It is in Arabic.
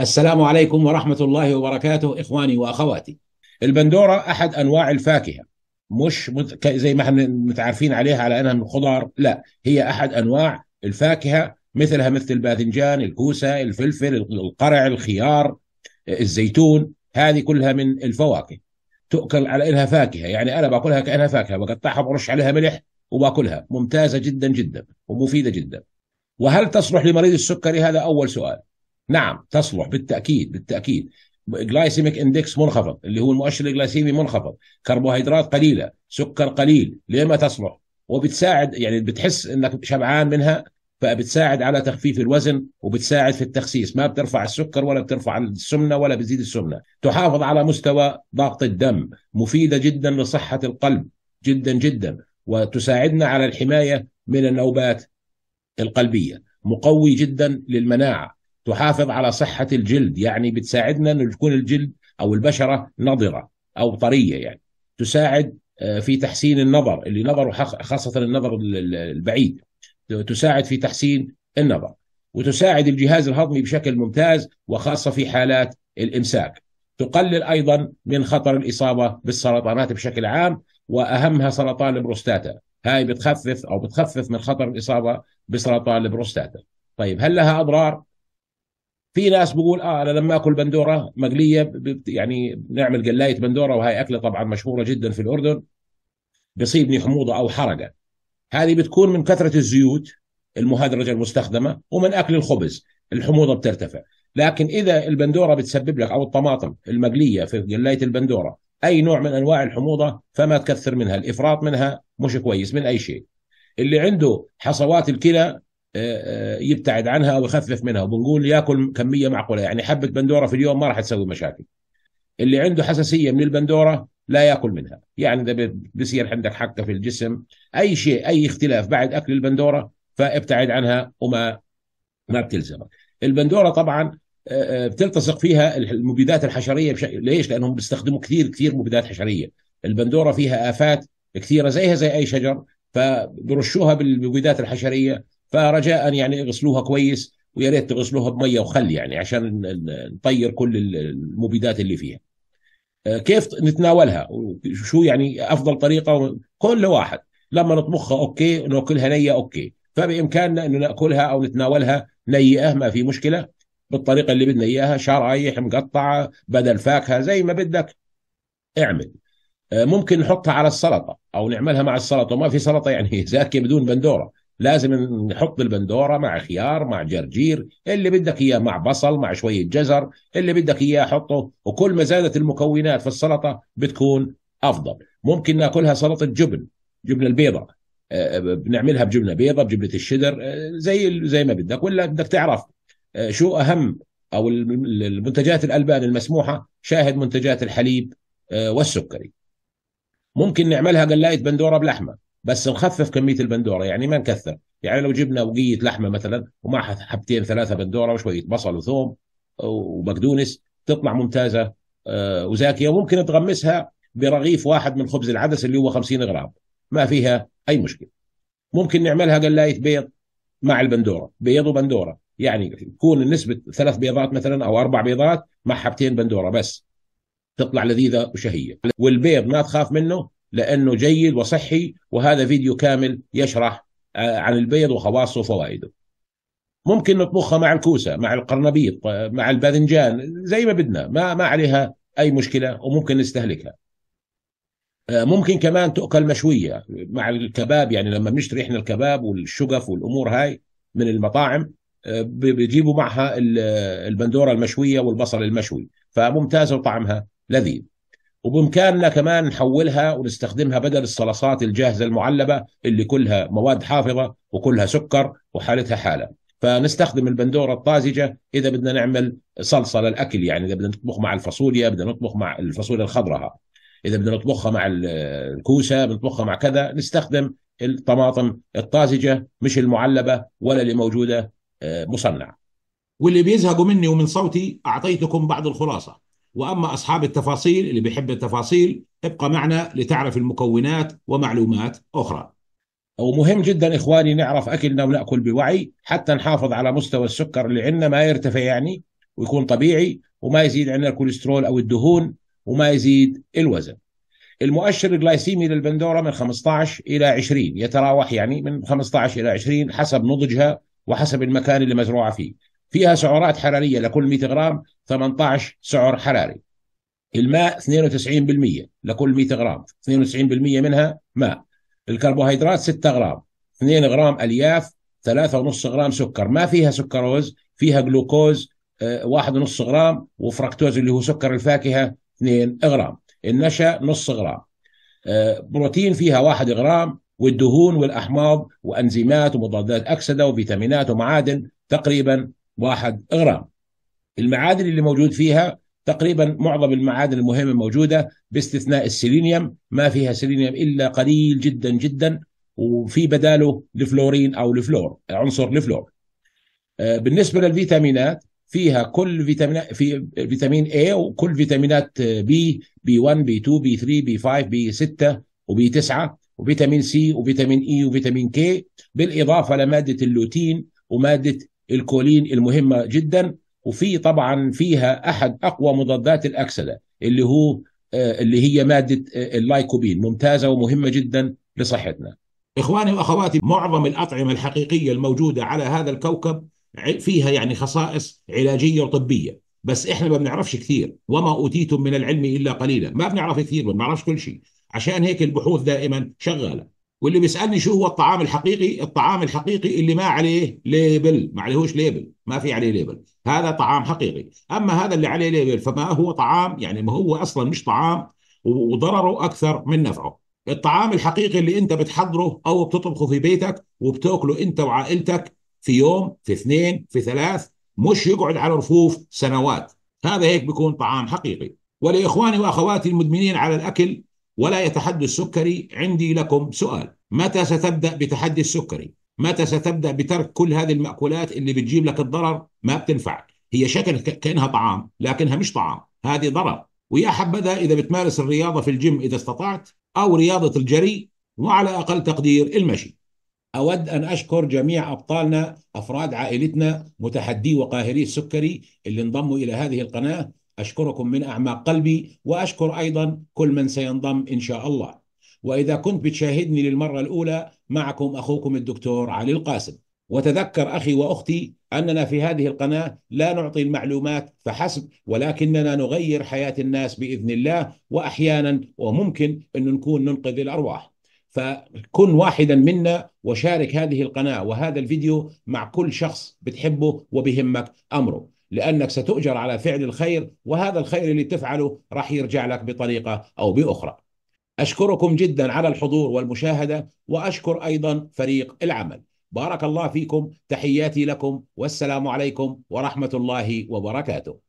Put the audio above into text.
السلام عليكم ورحمة الله وبركاته إخواني وأخواتي البندورة أحد أنواع الفاكهة مش زي ما احنا متعارفين عليها على أنها من الخضار لا هي أحد أنواع الفاكهة مثلها مثل الباذنجان الكوسة الفلفل القرع الخيار الزيتون هذه كلها من الفواكه تؤكل على انها فاكهه يعني انا باكلها كانها فاكهه بقطعها برش عليها ملح وباكلها ممتازه جدا جدا ومفيده جدا وهل تصلح لمريض السكري هذا اول سؤال نعم تصلح بالتاكيد بالتاكيد جلايسيميك اندكس منخفض اللي هو المؤشر الجلايسيمي منخفض كربوهيدرات قليله سكر قليل ليه ما تصلح وبتساعد يعني بتحس انك شبعان منها فبتساعد على تخفيف الوزن وبتساعد في التخسيس ما بترفع السكر ولا بترفع السمنه ولا بتزيد السمنه تحافظ على مستوى ضغط الدم مفيده جدا لصحه القلب جدا جدا وتساعدنا على الحمايه من النوبات القلبيه مقوي جدا للمناعه تحافظ على صحه الجلد يعني بتساعدنا ان يكون الجلد او البشره نضره او طريه يعني تساعد آه، في تحسين النظر اللي نظره خاصه النظر البعيد تساعد في تحسين النظر وتساعد الجهاز الهضمي بشكل ممتاز وخاصه في حالات الامساك تقلل ايضا من خطر الاصابه بالسرطانات بشكل عام واهمها سرطان البروستاتا هاي بتخفف او بتخفف من خطر الاصابه بسرطان البروستاتا طيب هل لها اضرار في ناس بقول اه انا لما اكل بندوره مقليه يعني بنعمل قلايه بندوره وهي اكله طبعا مشهوره جدا في الاردن بيصيبني حموضه او حرقه هذه بتكون من كثره الزيوت المهدرجه المستخدمه ومن اكل الخبز الحموضه بترتفع لكن اذا البندوره بتسبب لك او الطماطم المقليه في قلايه البندوره اي نوع من انواع الحموضه فما تكثر منها الافراط منها مش كويس من اي شيء اللي عنده حصوات الكلى يبتعد عنها او يخفف منها وبنقول ياكل كميه معقوله يعني حبه بندوره في اليوم ما راح تسوي مشاكل اللي عنده حساسيه من البندوره لا ياكل منها يعني ده بيصير عندك حكه في الجسم اي شيء اي اختلاف بعد اكل البندوره فابتعد عنها وما ما بتلزمك البندوره طبعا آه، آه، بتلتصق فيها المبيدات الحشريه بشكل ليش لانهم بيستخدموا كثير كثير مبيدات حشريه البندوره فيها افات كثيره زيها زي اي شجر فبرشوها بالمبيدات الحشريه فرجاء يعني اغسلوها كويس ويا ريت تغسلوها بميه وخل يعني عشان نطير كل المبيدات اللي فيها آه، كيف نتناولها وشو يعني افضل طريقه كل واحد لما نطبخها اوكي ناكلها نيه اوكي فبامكاننا انه ناكلها او نتناولها نيئه ما في مشكله بالطريقه اللي بدنا اياها شرايح مقطعه بدل فاكهه زي ما بدك اعمل آه، ممكن نحطها على السلطه او نعملها مع السلطه وما في سلطه يعني زاكيه بدون بندوره لازم نحط البندوره مع خيار مع جرجير اللي بدك اياه مع بصل مع شويه جزر اللي بدك اياه حطه وكل ما زادت المكونات في السلطه بتكون افضل ممكن ناكلها سلطه جبن جبن البيضه آه، آه، بنعملها بجبنه بيضه بجبنه الشدر آه، زي زي ما بدك ولا بدك تعرف شو اهم او المنتجات الالبان المسموحه شاهد منتجات الحليب والسكري ممكن نعملها قلايه بندوره بلحمه بس نخفف كميه البندوره يعني ما نكثر يعني لو جبنا وقيه لحمه مثلا ومعها حبتين ثلاثه بندوره وشويه بصل وثوم وبقدونس تطلع ممتازه آه، وزاكيه وممكن تغمسها برغيف واحد من خبز العدس اللي هو 50 غرام ما فيها اي مشكله ممكن نعملها قلايه بيض مع البندوره بيض وبندوره يعني تكون نسبه ثلاث بيضات مثلا او اربع بيضات مع حبتين بندوره بس تطلع لذيذه وشهيه والبيض ما تخاف منه لانه جيد وصحي وهذا فيديو كامل يشرح آه، عن البيض وخواصه وفوائده ممكن نطبخها مع الكوسه مع القرنبيط آه، مع الباذنجان زي ما بدنا ما ما عليها اي مشكله وممكن نستهلكها آه، ممكن كمان تؤكل مشويه مع الكباب يعني لما بنشتري احنا الكباب والشقف والامور هاي من المطاعم بيجيبوا معها البندوره المشويه والبصل المشوي فممتازه وطعمها لذيذ وبامكاننا كمان نحولها ونستخدمها بدل الصلصات الجاهزه المعلبه اللي كلها مواد حافظه وكلها سكر وحالتها حاله فنستخدم البندوره الطازجه اذا بدنا نعمل صلصه للاكل يعني اذا بدنا نطبخ مع الفاصوليا بدنا نطبخ مع الفاصوليا الخضراء اذا بدنا نطبخها مع الكوسه بنطبخها مع كذا نستخدم الطماطم الطازجه مش المعلبه ولا اللي موجوده آه، مصنعه واللي بيزهقوا مني ومن صوتي اعطيتكم بعض الخلاصه واما اصحاب التفاصيل اللي بيحب التفاصيل ابقى معنا لتعرف المكونات ومعلومات اخرى. ومهم جدا اخواني نعرف اكلنا وناكل بوعي حتى نحافظ على مستوى السكر اللي عندنا ما يرتفع يعني ويكون طبيعي وما يزيد عندنا الكوليسترول او الدهون وما يزيد الوزن. المؤشر الجلايسيمي للبندوره من 15 الى 20 يتراوح يعني من 15 الى 20 حسب نضجها وحسب المكان اللي مزروعه فيه. فيها سعرات حراريه لكل 100 غرام 18 سعر حراري الماء 92% لكل 100 غرام 92% منها ماء الكربوهيدرات 6 غرام 2 غرام الياف 3.5 غرام سكر ما فيها سكروز فيها جلوكوز 1.5 آه، غرام وفركتوز اللي هو سكر الفاكهه 2 غرام النشا نص غرام آه، بروتين فيها 1 غرام والدهون والاحماض وانزيمات ومضادات اكسده وفيتامينات ومعادن تقريبا واحد غرام المعادن اللي موجود فيها تقريبا معظم المعادن المهمة موجودة باستثناء السيلينيوم ما فيها سيلينيوم إلا قليل جدا جدا وفي بداله الفلورين أو الفلور عنصر الفلور آه، بالنسبة للفيتامينات فيها كل فيتامينات في فيتامين A وكل فيتامينات آه، B B1 B2 B3 B5 B6 وB9 وفيتامين C وفيتامين E وفيتامين K بالإضافة لمادة اللوتين ومادة الكولين المهمه جدا وفي طبعا فيها احد اقوى مضادات الاكسده اللي هو آه، اللي هي ماده آه، اللايكوبين ممتازه ومهمه جدا لصحتنا. اخواني واخواتي معظم الاطعمه الحقيقيه الموجوده على هذا الكوكب فيها يعني خصائص علاجيه وطبيه بس احنا ما بنعرفش كثير وما اوتيتم من العلم الا قليلا ما بنعرف كثير ما بنعرفش كل شيء عشان هيك البحوث دائما شغاله واللي بيسالني شو هو الطعام الحقيقي الطعام الحقيقي اللي ما عليه ليبل ما عليهوش ليبل ما في عليه ليبل هذا طعام حقيقي اما هذا اللي عليه ليبل فما هو طعام يعني ما هو اصلا مش طعام وضرره اكثر من نفعه الطعام الحقيقي اللي انت بتحضره او بتطبخه في بيتك وبتاكله انت وعائلتك في يوم في اثنين في ثلاث مش يقعد على رفوف سنوات هذا هيك بيكون طعام حقيقي ولاخواني واخواتي المدمنين على الاكل ولا يتحدى السكري عندي لكم سؤال متى ستبدأ بتحدي السكري متى ستبدأ بترك كل هذه المأكولات اللي بتجيب لك الضرر ما بتنفع هي شكل كأنها طعام لكنها مش طعام هذه ضرر ويا حبذا إذا بتمارس الرياضة في الجيم إذا استطعت أو رياضة الجري وعلى أقل تقدير المشي أود أن أشكر جميع أبطالنا أفراد عائلتنا متحدي وقاهري السكري اللي انضموا إلى هذه القناة أشكركم من أعماق قلبي وأشكر أيضا كل من سينضم إن شاء الله وإذا كنت بتشاهدني للمرة الأولى معكم أخوكم الدكتور علي القاسم وتذكر أخي وأختي أننا في هذه القناة لا نعطي المعلومات فحسب ولكننا نغير حياة الناس بإذن الله وأحيانا وممكن أن نكون ننقذ الأرواح فكن واحدا منا وشارك هذه القناة وهذا الفيديو مع كل شخص بتحبه وبهمك أمره لأنك ستؤجر على فعل الخير وهذا الخير اللي تفعله راح يرجع لك بطريقة أو بأخرى أشكركم جدا على الحضور والمشاهدة وأشكر أيضا فريق العمل بارك الله فيكم تحياتي لكم والسلام عليكم ورحمة الله وبركاته